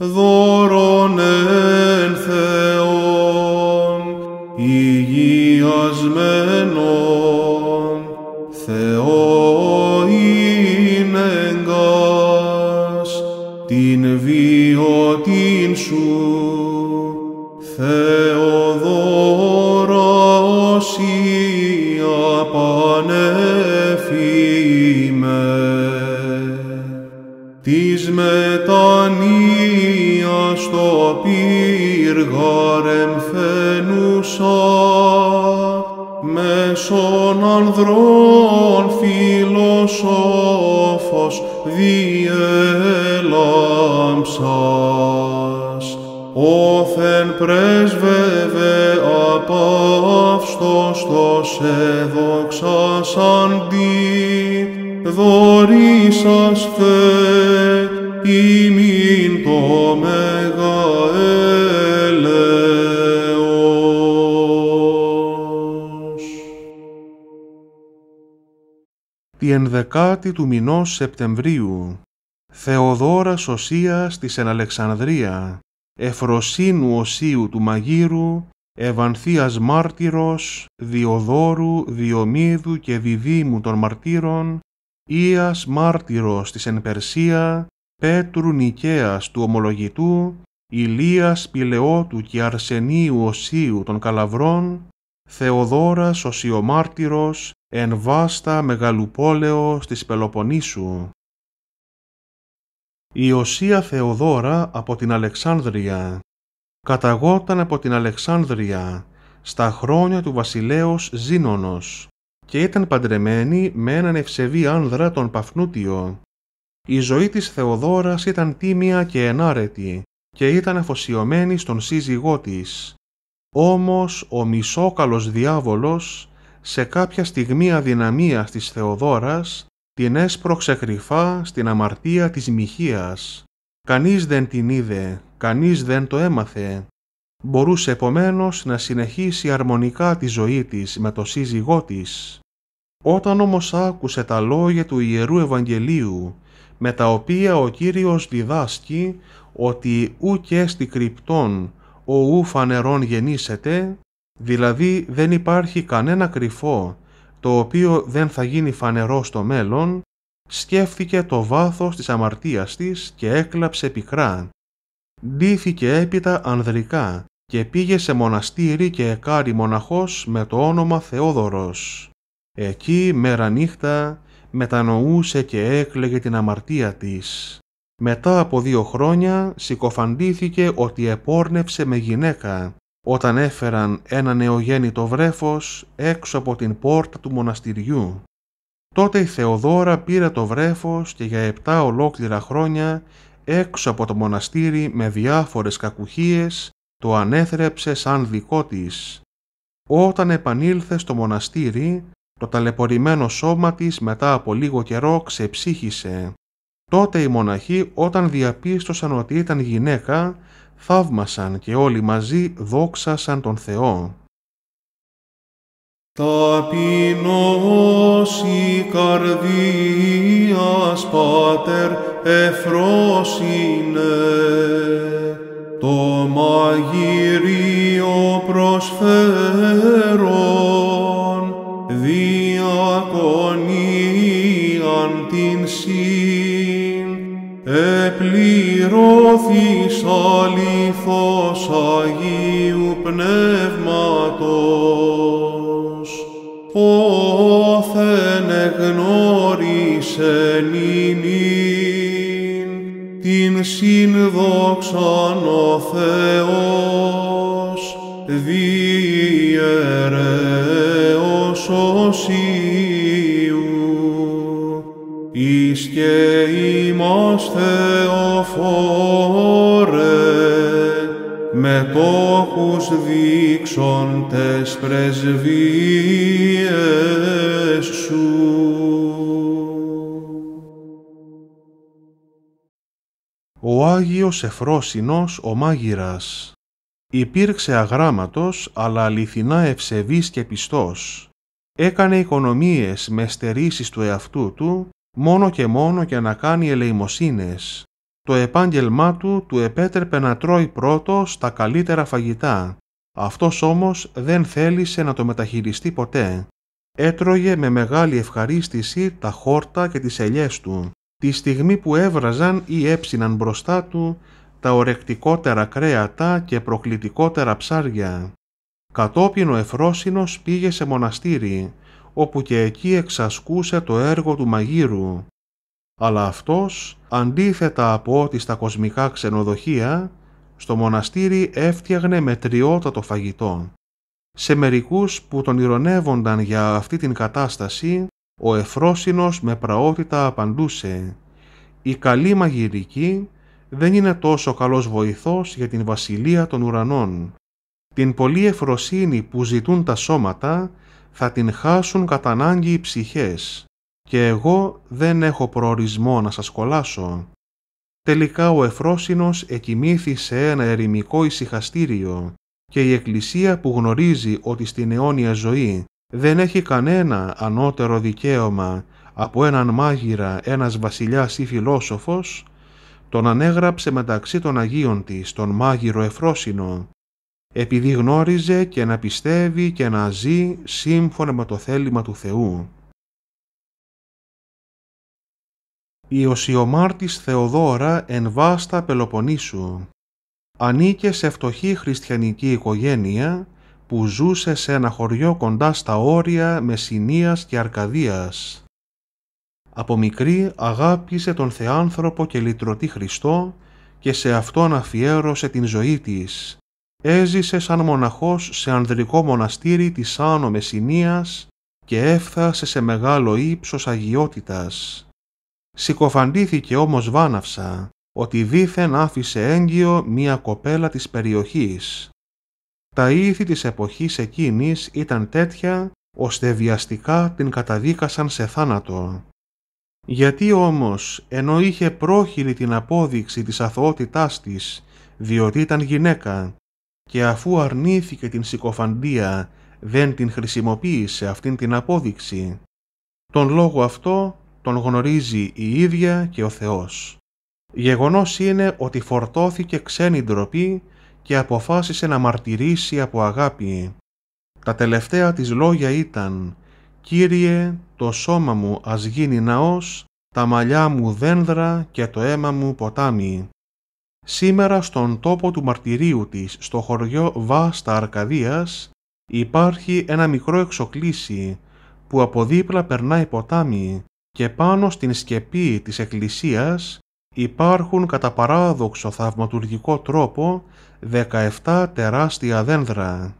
δώρον εν Θεόν υγιασμένον Θεό είναι εγκάς την βιωτήν σου Θεοδώρα όσια πανέφημε της μετά πύργαρ εμφαίνουσα μέσον ανδρών φιλοσόφος διέλαμψας όθεν πρέσβευε απαύστος τος δωρήσας θε ημιν το με Η ενδεκάτη του μηνός Σεπτεμβρίου, Θεοδόρας Σωσίας της Εναλεξανδρία, Εφροσίνου Οσίου του Μαγείρου, Ευανθίας Μάρτυρος, Διοδόρου, Διομίδου και Διδήμου των Μαρτύρων, Ίας Μάρτυρος της Ενπερσία, Περσία, Πέτρου Νικέας του Ομολογητού, Ηλίας Πηλεότου και Αρσενίου Οσίου των Καλαβρών, Θεοδόρας ο Σιωμάρτυρος εν βάστα μεγαλουπόλεως της Πελοποννήσου. Η Οσία Θεοδόρα από την Αλεξάνδρεια καταγόταν από την Αλεξάνδρεια στα χρόνια του βασιλέως Ζήνωνος και ήταν παντρεμένη με έναν ευσεβή άνδρα τον Παφνούτιο. Η ζωή της Θεοδόρας ήταν τίμια και ενάρετη και ήταν αφοσιωμένη στον σύζυγό της. Όμως ο μισόκαλος διάβολος σε κάποια στιγμή αδυναμίας της Θεοδόρας την έσπρωξε κρυφά στην αμαρτία της Μιχίας. Κανείς δεν την είδε, κανείς δεν το έμαθε. Μπορούσε επομένως να συνεχίσει αρμονικά τη ζωή της με το σύζυγό της. Όταν όμως άκουσε τα λόγια του Ιερού Ευαγγελίου, με τα οποία ο Κύριος διδάσκει ότι ουκ έστι κρυπτών ου φανερών γεννήσεται, δηλαδή δεν υπάρχει κανένα κρυφό το οποίο δεν θα γίνει φανερό στο μέλλον, σκέφτηκε το βάθος της αμαρτίας της και έκλαψε πικρά. Ντύθηκε έπειτα ανδρικά και πήγε σε μοναστήρι και εκάρι μοναχός με το όνομα Θεόδωρος. Εκεί μέρα νύχτα μετανοούσε και έκλεγε την αμαρτία της μετά από δύο χρόνια συκοφαντήθηκε ότι επόρνευσε με γυναίκα όταν έφεραν ένα νεογέννητο βρέφος έξω από την πόρτα του μοναστηριού. Τότε η Θεοδόρα πήρε το βρέφος και για επτά ολόκληρα χρόνια έξω από το μοναστήρι με διάφορες κακουχίες το ανέθρεψε σαν δικό της. Όταν επανήλθε στο μοναστήρι, το ταλαιπωρημένο σώμα της μετά από λίγο καιρό ξεψύχησε Τότε οι μοναχοί όταν διαπίστωσαν ότι ήταν γυναίκα, θαύμασαν και όλοι μαζί δόξασαν τον Θεό. Ταπεινός η καρδίας, Πάτερ, εφρόσινε. το μαγείριο προσφέρον, δι πληρώθησα λίθος Αγίου Πνεύματος, όθεν εγνώρισε ημίν, την συνδόξαν ο Θεός, διαιρέως οσίου, εις είμαστε οφόρε, με τόχους τες πρεσβείες σου. Ο Άγιος Εφρόσινος ο Μάγειρας Υπήρξε αγράμματος, αλλά αληθινά ευσεβής και πιστός. Έκανε οικονομίες με στερήσεις του εαυτού του μόνο και μόνο για να κάνει ελεημοσύνες. Το επάγγελμά του του επέτρεπε να τρώει πρώτο στα καλύτερα φαγητά. Αυτός όμως δεν θέλησε να το μεταχειριστεί ποτέ. Έτρωγε με μεγάλη ευχαρίστηση τα χόρτα και τις ελιές του. Τη στιγμή που έβραζαν ή έψιναν μπροστά του τα ορεκτικότερα κρέατα και προκλητικότερα ψάρια. Κατόπιν ο Εφρόσινος πήγε σε μοναστήρι όπου και εκεί εξασκούσε το έργο του μαγείρου. Αλλά αυτός, αντίθετα από ό,τι στα κοσμικά ξενοδοχεία, στο μοναστήρι έφτιαγνε το φαγητό. Σε μερικούς που τον ηρωνεύονταν για αυτή την κατάσταση, ο Εφρόσινος με πραότητα απαντούσε «Η καλή μαγειρική δεν είναι τόσο καλός βοηθός για την βασιλεία των ουρανών. Την πολλή εφροσύνη που ζητούν τα σώματα θα την χάσουν κατά ανάγκη οι ψυχές και εγώ δεν έχω προορισμό να σας κολλάσω. Τελικά ο Εφρόσινος εκοιμήθη σε ένα ερημικό ησυχαστήριο και η Εκκλησία που γνωρίζει ότι στην αιώνια ζωή δεν έχει κανένα ανώτερο δικαίωμα από έναν μάγειρα, ένας βασιλιάς ή φιλόσοφος, τον ανέγραψε μεταξύ των Αγίων της τον μάγειρο Εφρόσινο επειδή γνώριζε και να πιστεύει και να ζει σύμφωνα με το θέλημα του Θεού. Η Οσιομάρτης Θεοδώρα εν βάστα Πελοποννήσου ανήκε σε φτωχή χριστιανική οικογένεια που ζούσε σε ένα χωριό κοντά στα όρια Μεσσηνίας και Αρκαδίας. Από μικρή αγάπησε τον Θεάνθρωπο και λυτρωτή Χριστό και σε αυτόν αφιέρωσε την ζωή της, έζησε σαν μοναχός σε ανδρικό μοναστήρι της Άνω Μεσσηνίας και έφθασε σε μεγάλο ύψος αγιότητας. Συκοφαντήθηκε όμως βάναυσα ότι δήθεν άφησε έγκυο μία κοπέλα της περιοχής. Τα ήθη της εποχής εκείνης ήταν τέτοια ώστε βιαστικά την καταδίκασαν σε θάνατο. Γιατί όμως, ενώ είχε πρόχειρη την απόδειξη της αθωότητάς της, διότι ήταν γυναίκα και αφού αρνήθηκε την συκοφαντία δεν την χρησιμοποίησε αυτήν την απόδειξη. Τον λόγο αυτό τον γνωρίζει η ίδια και ο Θεός. Γεγονός είναι ότι φορτώθηκε ξένη ντροπή και αποφάσισε να μαρτυρήσει από αγάπη. Τα τελευταία της λόγια ήταν «Κύριε, το σώμα μου ας γίνει ναός, τα μαλλιά μου δένδρα και το αίμα μου ποτάμι». Σήμερα στον τόπο του μαρτυρίου της, στο χωριό Βάστα Αρκαδίας, υπάρχει ένα μικρό εξοκλήσι που από δίπλα περνάει ποτάμι και πάνω στην σκεπή της εκκλησίας υπάρχουν κατά παράδοξο θαυματουργικό τρόπο 17 τεράστια δένδρα.